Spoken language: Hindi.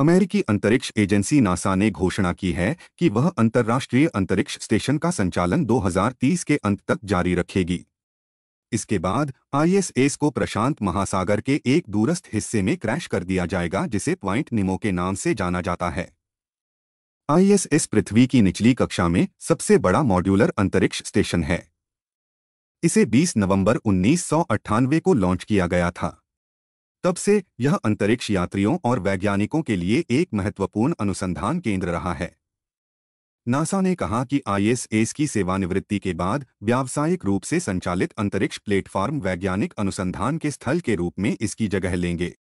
अमेरिकी अंतरिक्ष एजेंसी नासा ने घोषणा की है कि वह अंतर्राष्ट्रीय अंतरिक्ष स्टेशन का संचालन 2030 के अंत तक जारी रखेगी इसके बाद आईएसएस को प्रशांत महासागर के एक दूरस्थ हिस्से में क्रैश कर दिया जाएगा जिसे प्वाइंट निमो के नाम से जाना जाता है आईएसएस पृथ्वी की निचली कक्षा में सबसे बड़ा मॉड्यूलर अंतरिक्ष स्टेशन है इसे 20 नवंबर उन्नीस को लॉन्च किया गया था तब से यह अंतरिक्ष यात्रियों और वैज्ञानिकों के लिए एक महत्वपूर्ण अनुसंधान केंद्र रहा है नासा ने कहा कि आईएसएस की सेवानिवृत्ति के बाद व्यावसायिक रूप से संचालित अंतरिक्ष प्लेटफॉर्म वैज्ञानिक अनुसंधान के स्थल के रूप में इसकी जगह लेंगे